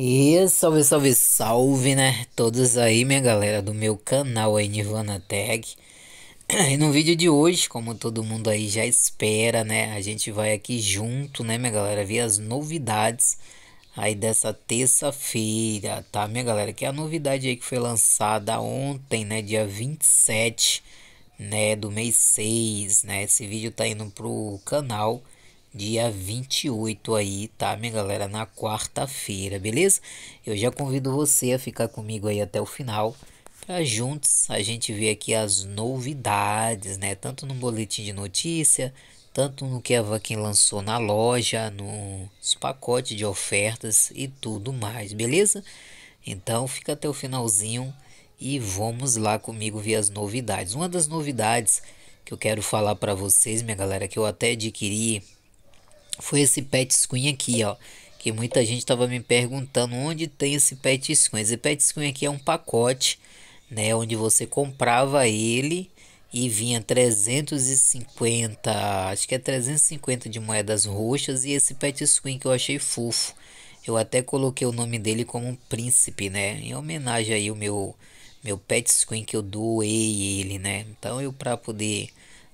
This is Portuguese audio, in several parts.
E salve, salve, salve, né? Todos aí, minha galera do meu canal aí, Nirvana Tag. E no vídeo de hoje, como todo mundo aí já espera, né? A gente vai aqui junto, né, minha galera? Ver as novidades aí dessa terça-feira, tá, minha galera? Que é a novidade aí que foi lançada ontem, né? Dia 27, né? Do mês 6, né? Esse vídeo tá indo pro canal dia 28 aí, tá, minha galera? Na quarta-feira, beleza? Eu já convido você a ficar comigo aí até o final, para juntos a gente ver aqui as novidades, né? Tanto no boletim de notícia, tanto no que a Vakin lançou na loja, nos pacotes de ofertas e tudo mais, beleza? Então fica até o finalzinho e vamos lá comigo ver as novidades. Uma das novidades que eu quero falar para vocês, minha galera, que eu até adquiri foi esse pet squin aqui, ó. Que muita gente estava me perguntando onde tem esse pet squin. Esse pet squin aqui é um pacote, né? Onde você comprava ele e vinha 350, acho que é 350 de moedas roxas e esse pet squin que eu achei fofo. Eu até coloquei o nome dele como um príncipe, né? Em homenagem aí o meu meu pet squin que eu doei ele, né? Então eu para poder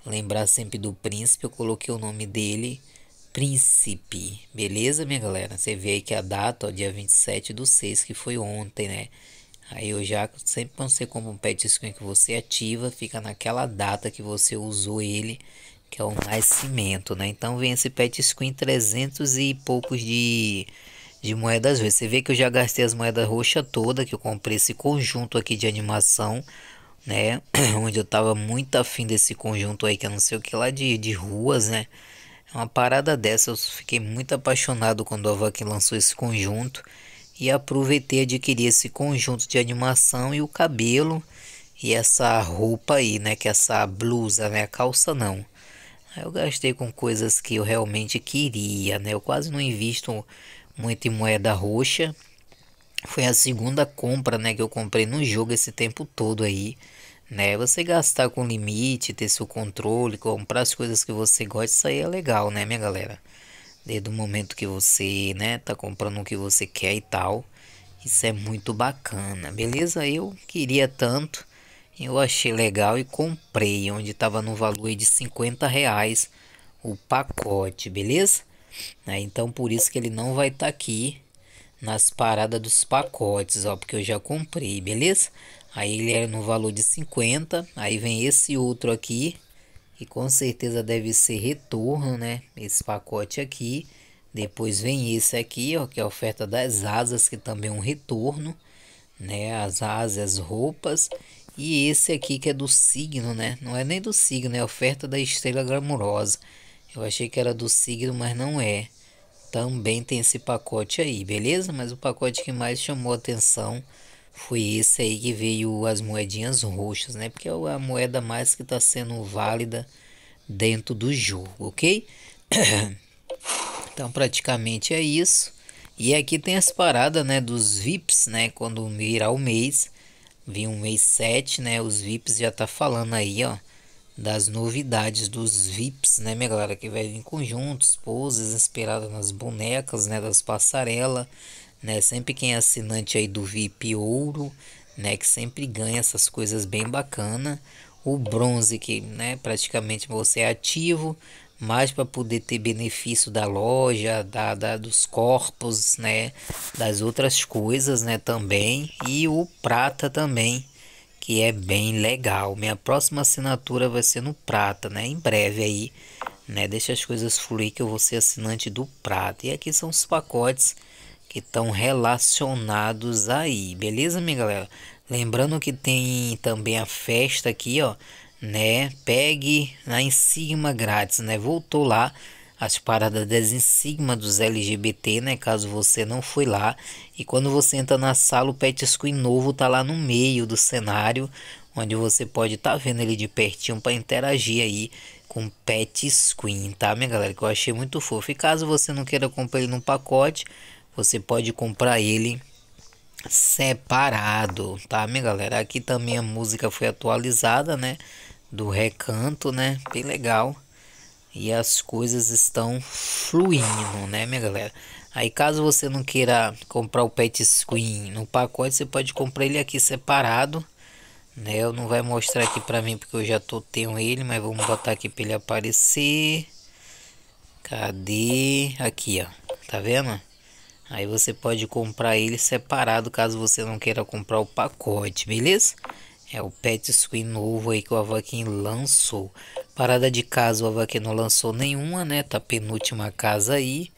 lembrar sempre do príncipe, eu coloquei o nome dele Príncipe. Beleza, minha galera? Você vê aí que a data, ó, dia 27 do 6, que foi ontem, né? Aí eu já, sempre pensei como um pet que você ativa, fica naquela data que você usou ele, que é o nascimento, né? Então vem esse pet skin 300 e poucos de, de moedas Você vê que eu já gastei as moedas roxa toda, que eu comprei esse conjunto aqui de animação, né? Onde eu tava muito afim desse conjunto aí, que eu é não sei o que lá de, de ruas, né? uma parada dessa. Eu fiquei muito apaixonado quando a Vakin lançou esse conjunto e aproveitei adquirir esse conjunto de animação e o cabelo e essa roupa aí, né, que é essa blusa, né, a calça não. Eu gastei com coisas que eu realmente queria, né? Eu quase não invisto muito em moeda roxa. Foi a segunda compra, né, que eu comprei no jogo esse tempo todo aí né? Você gastar com limite, ter seu controle, comprar as coisas que você gosta, isso aí é legal, né, minha galera? Desde o momento que você, né, tá comprando o que você quer e tal, isso é muito bacana, beleza? Eu queria tanto, eu achei legal e comprei, onde tava no valor de 50 reais o pacote, beleza? Né, então por isso que ele não vai estar tá aqui nas paradas dos pacotes, ó, porque eu já comprei, beleza? Aí ele é no valor de 50. Aí vem esse outro aqui. E com certeza deve ser retorno, né? Esse pacote aqui. Depois vem esse aqui, ó, que é a oferta das asas, que também é um retorno, né? As asas, as roupas. E esse aqui que é do signo, né? Não é nem do signo, é a oferta da estrela glamurosa. Eu achei que era do signo, mas não é. Também tem esse pacote aí, beleza? Mas o pacote que mais chamou atenção foi esse aí que veio as moedinhas roxas, né? Porque é a moeda mais que está sendo válida dentro do jogo, ok? então praticamente é isso. E aqui tem as paradas, né, dos VIPs, né, quando virar o mês, viu um mês 7, né, os VIPs já tá falando aí, ó, das novidades dos VIPs, né, minha galera, que vai vir conjuntos, poses inspiradas nas bonecas, né, das passarelas, né? Sempre quem é assinante aí do VIP ouro, né, que sempre ganha essas coisas bem bacana. O bronze que, né, praticamente você é ativo, mais para poder ter benefício da loja, da, da, dos corpos, né, das outras coisas, né, também. E o prata também, que é bem legal. Minha próxima assinatura vai ser no prata, né, em breve aí, né. Deixa as coisas fluir que eu vou ser assinante do prata. E aqui são os pacotes que estão relacionados aí, beleza, minha galera? Lembrando que tem também a festa aqui, ó, né? Pegue na Insigma grátis, né? Voltou lá as paradas das Insigma dos LGBT, né? Caso você não foi lá. E quando você entra na sala, o Pet Screen novo tá lá no meio do cenário, onde você pode estar tá vendo ele de pertinho para interagir aí com Pet Screen, tá, minha galera? Que eu achei muito fofo. E caso você não queira comprar ele num pacote, você pode comprar ele separado, tá, minha galera? Aqui também a música foi atualizada, né? Do recanto, né? Bem legal. E as coisas estão fluindo, né, minha galera? Aí caso você não queira comprar o Pet Screen no pacote, você pode comprar ele aqui separado. Né? Eu não vai mostrar aqui pra mim porque eu já tô, tenho ele, mas vamos botar aqui pra ele aparecer. Cadê? Aqui, ó. Tá vendo? Aí você pode comprar ele separado caso você não queira comprar o pacote, beleza? É o pet screen novo aí que o Avaquin lançou. Parada de casa o Avaquin não lançou nenhuma, né? Tá penúltima casa aí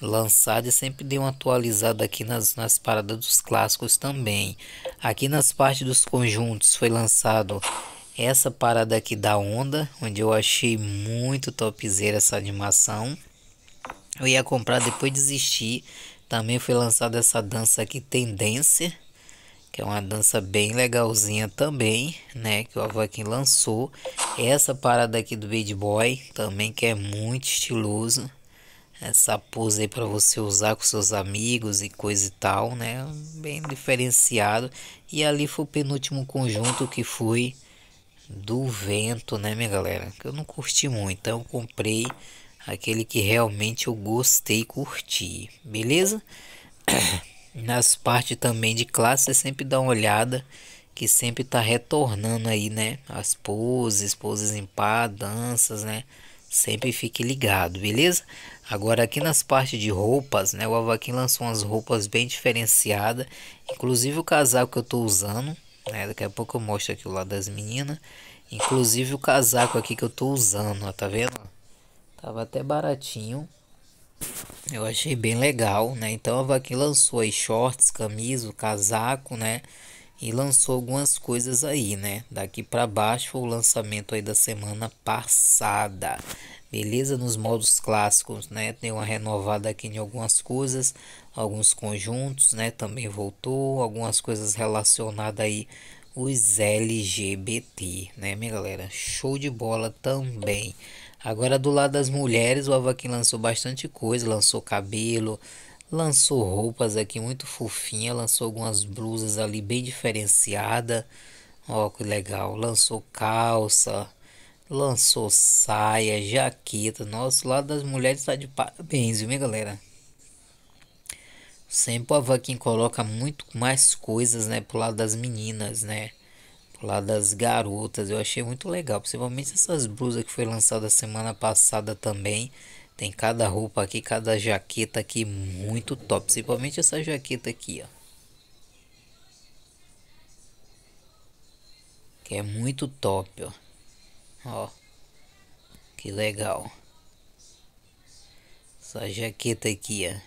lançada e sempre deu uma atualizada aqui nas, nas paradas dos clássicos também. Aqui nas partes dos conjuntos foi lançado essa parada aqui da onda, onde eu achei muito topzera essa animação. Eu ia comprar, depois desisti também foi lançada essa dança aqui, Tendência, que é uma dança bem legalzinha também, né? Que o Avakin lançou. Essa parada aqui do Bad Boy também que é muito estiloso. Essa pose aí para você usar com seus amigos e coisa e tal, né? Bem diferenciado. E ali foi o penúltimo conjunto que foi do vento, né, minha galera? Que eu não curti muito, então eu comprei aquele que realmente eu gostei e curti, beleza? Nas partes também de classe, é sempre dá uma olhada que sempre tá retornando aí, né? As poses, poses em par, danças, né? Sempre fique ligado, beleza? Agora aqui nas partes de roupas, né? O Avaquim lançou umas roupas bem diferenciadas. Inclusive o casaco que eu tô usando, né? Daqui a pouco eu mostro aqui o lado das meninas. Inclusive o casaco aqui que eu tô usando, ó, tá vendo? Tava até baratinho. Eu achei bem legal, né? Então a Vaquinha lançou aí shorts, camisa, casaco, né? E lançou algumas coisas aí, né? Daqui para baixo foi o lançamento aí da semana passada. Beleza? Nos modos clássicos, né? Tem uma renovada aqui em algumas coisas, alguns conjuntos, né? Também voltou, algumas coisas relacionadas aí os LGBT, né, minha galera? Show de bola também. Agora, do lado das mulheres, o Avaquim lançou bastante coisa, lançou cabelo, lançou roupas aqui muito fofinha, lançou algumas blusas ali bem diferenciada. Ó, que legal. Lançou calça, lançou saia, jaqueta. nosso lado das mulheres tá de parabéns, viu, minha galera? Sempre o Avaquim coloca muito mais coisas, né, pro lado das meninas, né? lá das garotas. Eu achei muito legal, principalmente essas blusas que foi lançada semana passada também. Tem cada roupa aqui, cada jaqueta aqui muito top, principalmente essa jaqueta aqui, ó. Que é muito top, ó. Ó. Que legal. Essa jaqueta aqui, ó.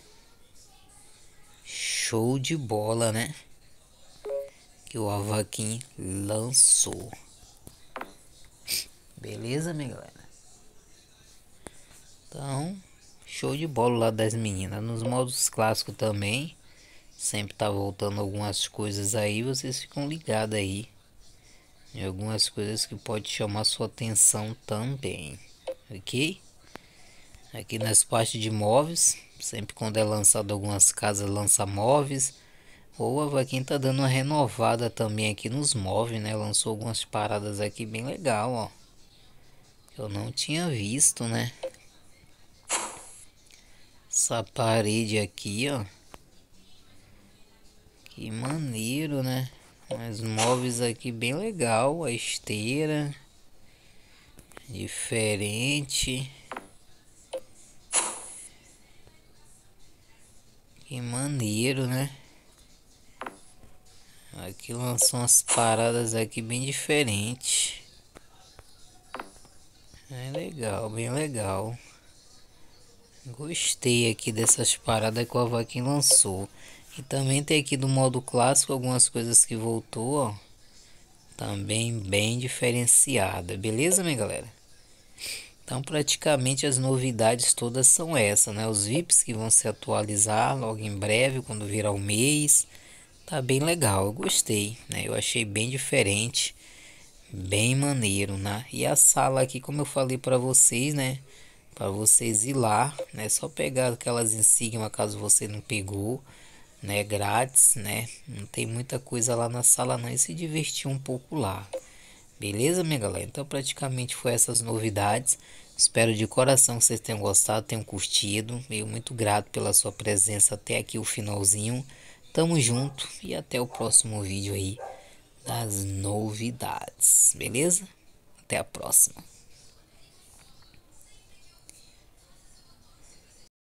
Show de bola, né? que o Avaquim lançou. Beleza, minha galera? Então, show de bola lá das meninas. Nos modos clássicos também. Sempre tá voltando algumas coisas aí. Vocês ficam ligados aí. Em algumas coisas que pode chamar sua atenção também. Ok? Aqui nas partes de móveis. Sempre quando é lançado algumas casas, lança móveis ou a Vaquinha tá dando uma renovada também aqui nos móveis, né? Lançou algumas paradas aqui bem legal, ó. Eu não tinha visto, né? Essa parede aqui, ó. Que maneiro, né? Os móveis aqui bem legal, a esteira. Diferente. Que maneiro, né? Aqui lançou umas paradas aqui bem diferentes. É legal, bem legal. Gostei aqui dessas paradas que o Avakin lançou. E também tem aqui do modo clássico algumas coisas que voltou, ó. Também bem diferenciada, beleza, minha galera? Então praticamente as novidades todas são essas, né? Os VIPs que vão se atualizar logo em breve, quando virar o mês tá bem legal, eu gostei, né? Eu achei bem diferente, bem maneiro, né? E a sala aqui, como eu falei para vocês, né? Para vocês ir lá, né? Só pegar aquelas insígnias caso você não pegou, né? Grátis, né? Não tem muita coisa lá na sala não, e se divertir um pouco lá. Beleza, minha galera? Então praticamente foi essas novidades. Espero de coração que vocês tenham gostado, tenham curtido. Meio muito grato pela sua presença até aqui o finalzinho. Tamo junto e até o próximo vídeo aí das novidades, beleza? Até a próxima.